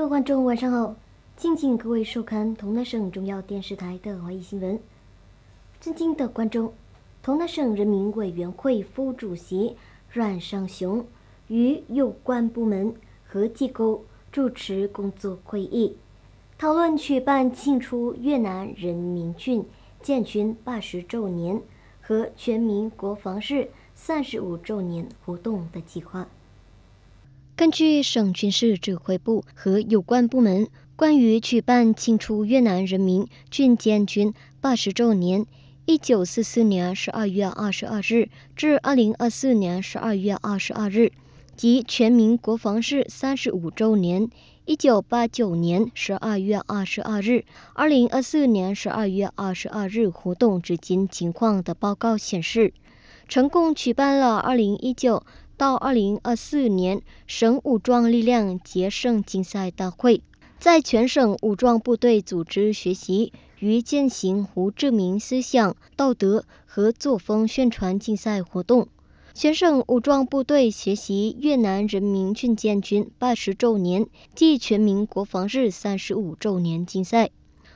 各位观众，晚上好！敬请各位收看同奈省中央电视台的华裔新闻。尊敬的观众，同奈省人民委员会副主席阮尚雄与有关部门和机构主持工作会议，讨论举办庆祝越南人民军建军八十周年和全民国防日三十五周年活动的计划。根据省军事指挥部和有关部门关于举办庆祝越南人民军建军八十周年（一九四四年十二月二十二日至二零二四年十二月二十二日）及全民国防日三十五周年（一九八九年十二月二十二日、二零二四年十二月二十二日）活动执行情况的报告，显示，成功举办了二零一九。到二零二四年省武装力量决胜竞赛大会，在全省武装部队组织学习与践行胡志明思想道德和作风宣传竞赛活动，全省武装部队学习越南人民军建军八十周年暨全民国防日三十五周年竞赛。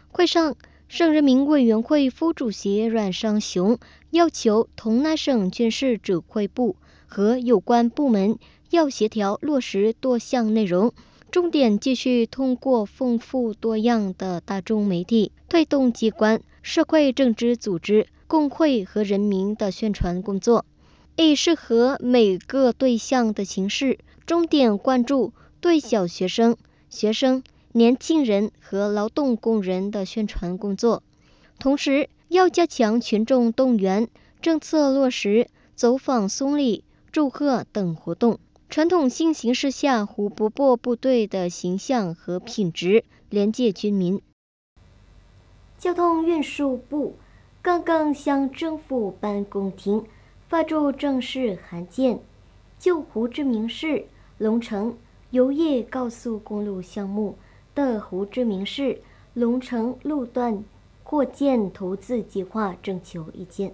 会上，省人民委员会副主席阮商雄要求同那省军事指挥部。和有关部门要协调落实多项内容，重点继续通过丰富多样的大众媒体，推动机关、社会政治组织、工会和人民的宣传工作，以适合每个对象的形式，重点关注对小学生、学生、年轻人和劳动工人的宣传工作。同时，要加强群众动员、政策落实、走访送礼。祝贺等活动，传统新形势下，胡伯伯部队的形象和品质连接军民。交通运输部刚刚向政府办公厅发出正式函件，就胡志明市龙城油业高速公路项目的胡志明市龙城路段扩建投资计划征求意见。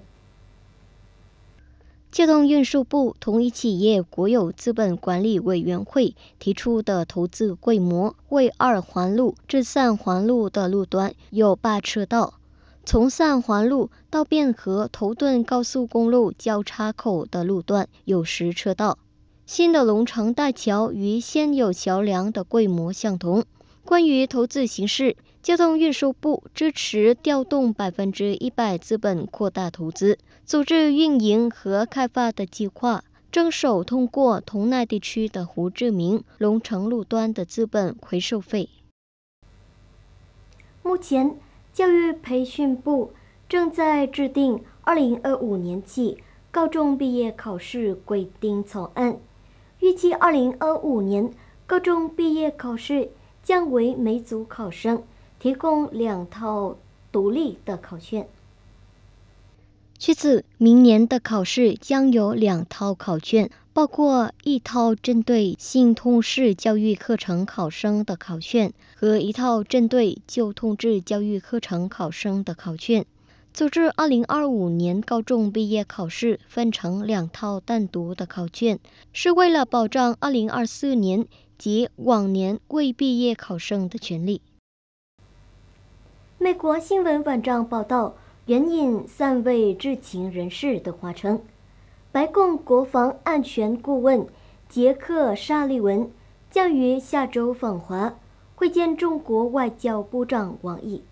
交通运输部同一企业国有资本管理委员会提出的投资规模。为二环路至三环路的路段有八车道，从三环路到汴河头顿高速公路交叉口的路段有十车道。新的龙城大桥与现有桥梁的规模相同。关于投资形式，交通运输部支持调动百分之一百资本扩大投资、组织运营和开发的计划，正收通过同奈地区的胡志明龙城路段的资本回收费。目前，教育培训部正在制定二零二五年起高中毕业考试规定草案，预计二零二五年高中毕业考试。将为每组考生提供两套独立的考卷。其次，明年的考试将有两套考卷，包括一套针对性通识教育课程考生的考卷和一套针对旧通识教育课程考生的考卷。组织2025年高中毕业考试分成两套单独的考卷，是为了保障2024年。及往年未毕业考生的权利。美国新闻网站报道，援引三位知情人士的话称，白宫国防安全顾问杰克·沙利文将于下周访华，会见中国外交部长王毅。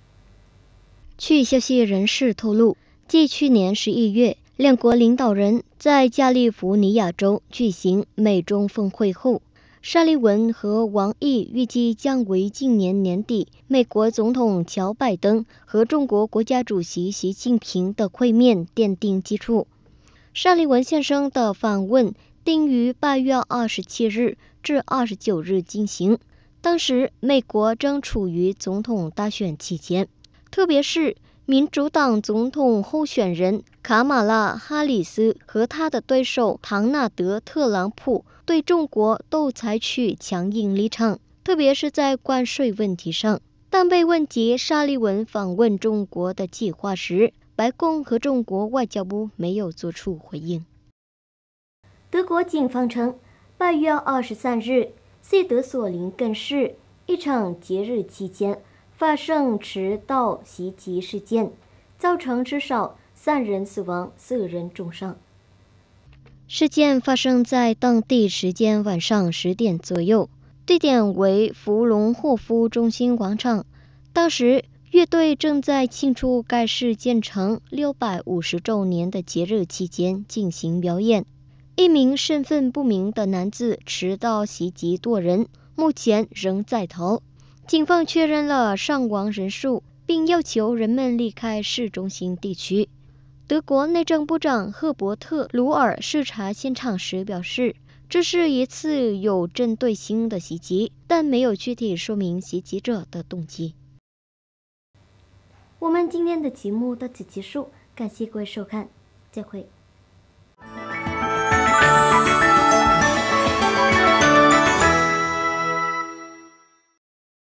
据消息人士透露，继去年十一月两国领导人在加利福尼亚州举行美中峰会后。沙利文和王毅预计将为今年年底美国总统乔拜登和中国国家主席习近平的会面奠定基础。沙利文先生的访问定于八月二十七日至二十九日进行，当时美国正处于总统大选期间，特别是。民主党总统候选人卡马拉·哈里斯和他的对手唐纳德·特朗普对中国都采取强硬立场，特别是在关税问题上。但被问及沙利文访问中国的计划时，白宫和中国外交部没有做出回应。德国警方称，八月二十三日，费德索林更是一场节日期间。发生持刀袭击事件，造成至少三人死亡，四人重伤。事件发生在当地时间晚上十点左右，地点为弗隆霍夫中心广场。当时，乐队正在庆祝该市建成六百五十周年的节日期间进行表演。一名身份不明的男子持刀袭击多人，目前仍在逃。警方确认了伤亡人数，并要求人们离开市中心地区。德国内政部长赫伯特·鲁尔视察现场时表示，这是一次有针对性的袭击，但没有具体说明袭击者的动机。我们今天的节目到此结束，感谢各位收看，再会。